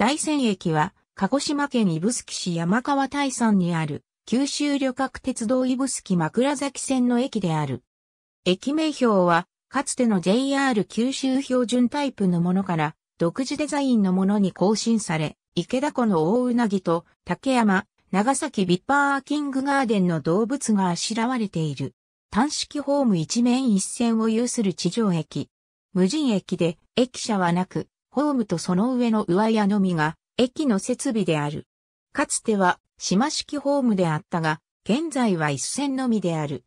大仙駅は、鹿児島県指宿市山川大山にある、九州旅客鉄道指宿枕崎線の駅である。駅名標は、かつての JR 九州標準タイプのものから、独自デザインのものに更新され、池田湖の大うなぎと竹山、長崎ビッパーキングガーデンの動物があしらわれている。単式ホーム一面一線を有する地上駅。無人駅で、駅舎はなく、ホームとその上の上屋のみが駅の設備である。かつては島式ホームであったが、現在は一線のみである。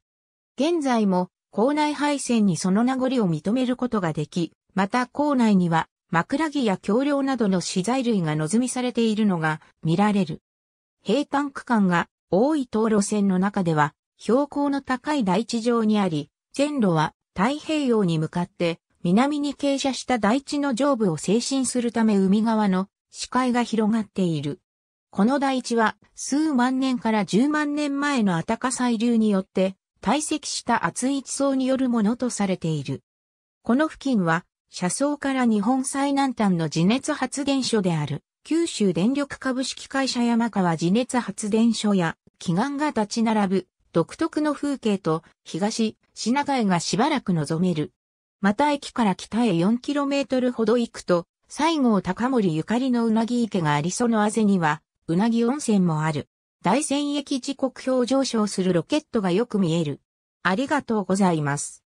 現在も校内配線にその名残を認めることができ、また校内には枕木や橋梁などの資材類が望みされているのが見られる。平坦区間が多い道路線の中では標高の高い台地上にあり、線路は太平洋に向かって南に傾斜した台地の上部を精神するため海側の視界が広がっている。この台地は数万年から10万年前のアタカ細流によって堆積した厚い地層によるものとされている。この付近は車窓から日本最南端の地熱発電所である九州電力株式会社山川地熱発電所や奇岩が立ち並ぶ独特の風景と東品川がしばらく望めるまた駅から北へ 4km ほど行くと、西郷隆盛ゆかりのうなぎ池がありそのあぜには、うなぎ温泉もある。大仙駅時刻表上昇するロケットがよく見える。ありがとうございます。